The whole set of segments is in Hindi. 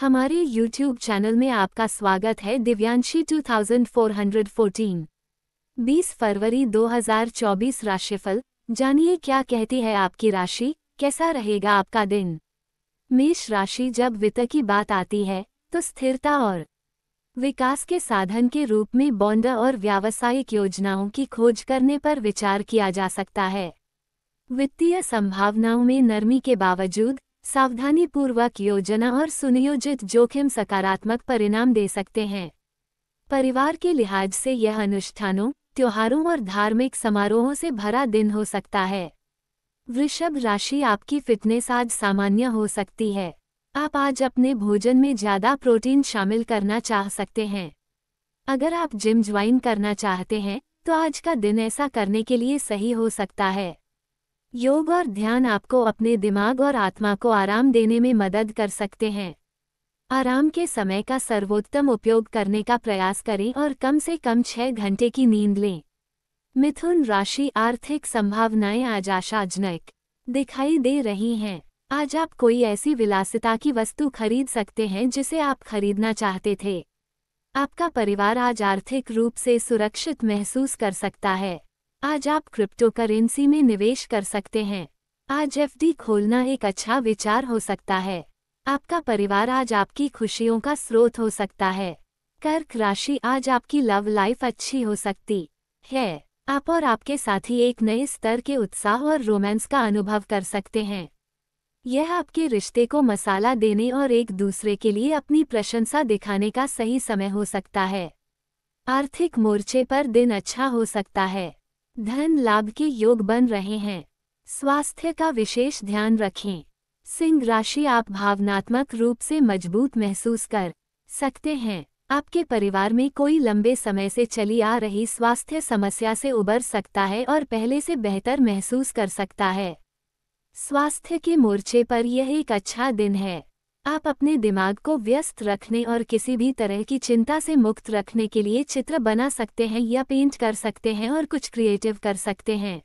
हमारे YouTube चैनल में आपका स्वागत है दिव्यांशी 2414 20 फरवरी 2024 राशिफल जानिए क्या कहती है आपकी राशि कैसा रहेगा आपका दिन मेष राशि जब वित्त की बात आती है तो स्थिरता और विकास के साधन के रूप में बॉन्ड और व्यावसायिक योजनाओं की खोज करने पर विचार किया जा सकता है वित्तीय संभावनाओं में नरमी के बावजूद सावधानीपूर्वक योजना और सुनियोजित जोखिम सकारात्मक परिणाम दे सकते हैं परिवार के लिहाज से यह अनुष्ठानों त्योहारों और धार्मिक समारोहों से भरा दिन हो सकता है वृषभ राशि आपकी फिटनेस आज सामान्य हो सकती है आप आज अपने भोजन में ज़्यादा प्रोटीन शामिल करना चाह सकते हैं अगर आप जिम ज्वाइन करना चाहते हैं तो आज का दिन ऐसा करने के लिए सही हो सकता है योग और ध्यान आपको अपने दिमाग और आत्मा को आराम देने में मदद कर सकते हैं आराम के समय का सर्वोत्तम उपयोग करने का प्रयास करें और कम से कम छह घंटे की नींद लें मिथुन राशि आर्थिक संभावनाएं आज आशाजनक दिखाई दे रही हैं आज आप कोई ऐसी विलासिता की वस्तु खरीद सकते हैं जिसे आप खरीदना चाहते थे आपका परिवार आज आर्थिक रूप से सुरक्षित महसूस कर सकता है आज आप क्रिप्टो करेंसी में निवेश कर सकते हैं आज एफडी खोलना एक अच्छा विचार हो सकता है आपका परिवार आज आपकी खुशियों का स्रोत हो सकता है कर्क राशि आज आपकी लव लाइफ अच्छी हो सकती है आप और आपके साथी एक नए स्तर के उत्साह और रोमांस का अनुभव कर सकते हैं यह आपके रिश्ते को मसाला देने और एक दूसरे के लिए अपनी प्रशंसा दिखाने का सही समय हो सकता है आर्थिक मोर्चे पर दिन अच्छा हो सकता है धन लाभ के योग बन रहे हैं स्वास्थ्य का विशेष ध्यान रखें सिंह राशि आप भावनात्मक रूप से मजबूत महसूस कर सकते हैं आपके परिवार में कोई लंबे समय से चली आ रही स्वास्थ्य समस्या से उबर सकता है और पहले से बेहतर महसूस कर सकता है स्वास्थ्य के मोर्चे पर यह एक अच्छा दिन है आप अपने दिमाग को व्यस्त रखने और किसी भी तरह की चिंता से मुक्त रखने के लिए चित्र बना सकते हैं या पेंट कर सकते हैं और कुछ क्रिएटिव कर सकते हैं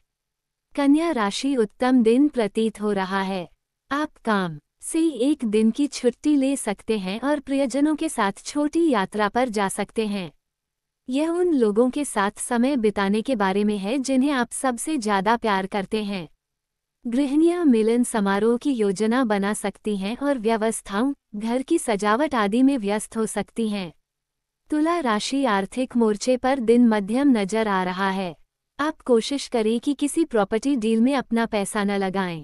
कन्या राशि उत्तम दिन प्रतीत हो रहा है आप काम से एक दिन की छुट्टी ले सकते हैं और प्रियजनों के साथ छोटी यात्रा पर जा सकते हैं यह उन लोगों के साथ समय बिताने के बारे में है जिन्हें आप सबसे ज़्यादा प्यार करते हैं गृहणिया मिलन समारोह की योजना बना सकती हैं और व्यवस्थाओं घर की सजावट आदि में व्यस्त हो सकती हैं तुला राशि आर्थिक मोर्चे पर दिन मध्यम नजर आ रहा है आप कोशिश करें कि किसी प्रॉपर्टी डील में अपना पैसा न लगाएं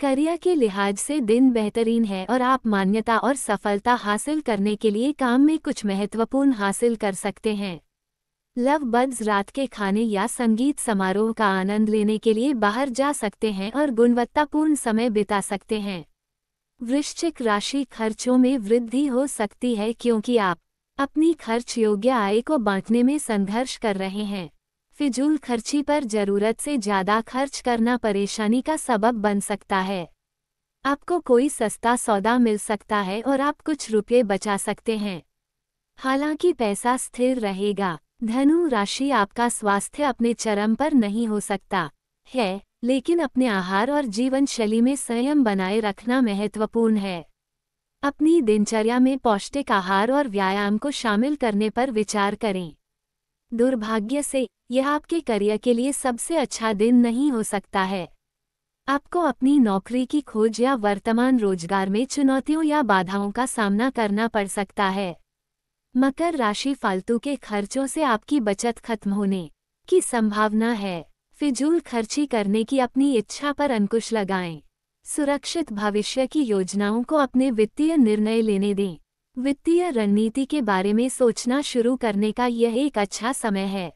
करियर के लिहाज से दिन बेहतरीन है और आप मान्यता और सफलता हासिल करने के लिए काम में कुछ महत्वपूर्ण हासिल कर सकते हैं लव बर्ड्स रात के खाने या संगीत समारोह का आनंद लेने के लिए बाहर जा सकते हैं और गुणवत्तापूर्ण समय बिता सकते हैं वृश्चिक राशि खर्चों में वृद्धि हो सकती है क्योंकि आप अपनी खर्च योग्य आय को बांटने में संघर्ष कर रहे हैं फिजूल खर्ची पर जरूरत से ज़्यादा खर्च करना परेशानी का सबब बन सकता है आपको कोई सस्ता सौदा मिल सकता है और आप कुछ रुपये बचा सकते हैं हालांकि पैसा स्थिर रहेगा धनु राशि आपका स्वास्थ्य अपने चरम पर नहीं हो सकता है लेकिन अपने आहार और जीवन शैली में संयम बनाए रखना महत्वपूर्ण है अपनी दिनचर्या में पौष्टिक आहार और व्यायाम को शामिल करने पर विचार करें दुर्भाग्य से यह आपके करियर के लिए सबसे अच्छा दिन नहीं हो सकता है आपको अपनी नौकरी की खोज या वर्तमान रोजगार में चुनौतियों या बाधाओं का सामना करना पड़ सकता है मकर राशि फालतू के खर्चों से आपकी बचत खत्म होने की संभावना है फिजूल खर्ची करने की अपनी इच्छा पर अंकुश लगाएं सुरक्षित भविष्य की योजनाओं को अपने वित्तीय निर्णय लेने दें वित्तीय रणनीति के बारे में सोचना शुरू करने का यह एक अच्छा समय है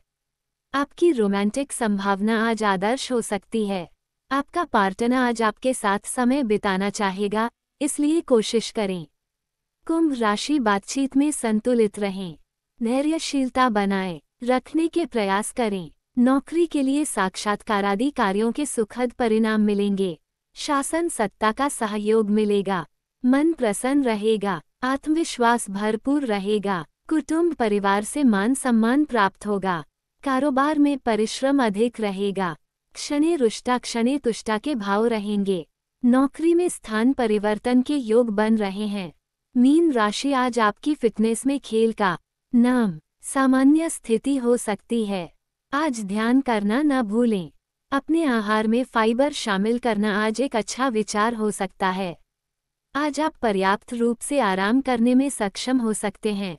आपकी रोमांटिक संभावना आज आदर्श हो सकती है आपका पार्टनर आज आपके साथ समय बिताना चाहेगा इसलिए कोशिश करें कुंभ राशि बातचीत में संतुलित रहें धैर्यशीलता बनाए रखने के प्रयास करें नौकरी के लिए साक्षात्कार आदि कार्यों के सुखद परिणाम मिलेंगे शासन सत्ता का सहयोग मिलेगा मन प्रसन्न रहेगा आत्मविश्वास भरपूर रहेगा कुटुंब परिवार से मान सम्मान प्राप्त होगा कारोबार में परिश्रम अधिक रहेगा क्षणे रुष्टा क्षणे तुष्टा के भाव रहेंगे नौकरी में स्थान परिवर्तन के योग बन रहे हैं मीन राशि आज आपकी फिटनेस में खेल का नाम सामान्य स्थिति हो सकती है आज ध्यान करना न भूलें अपने आहार में फाइबर शामिल करना आज एक अच्छा विचार हो सकता है आज आप पर्याप्त रूप से आराम करने में सक्षम हो सकते हैं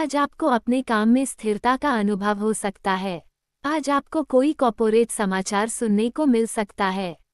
आज आपको अपने काम में स्थिरता का अनुभव हो सकता है आज आपको कोई कॉपोरेट समाचार सुनने को मिल सकता है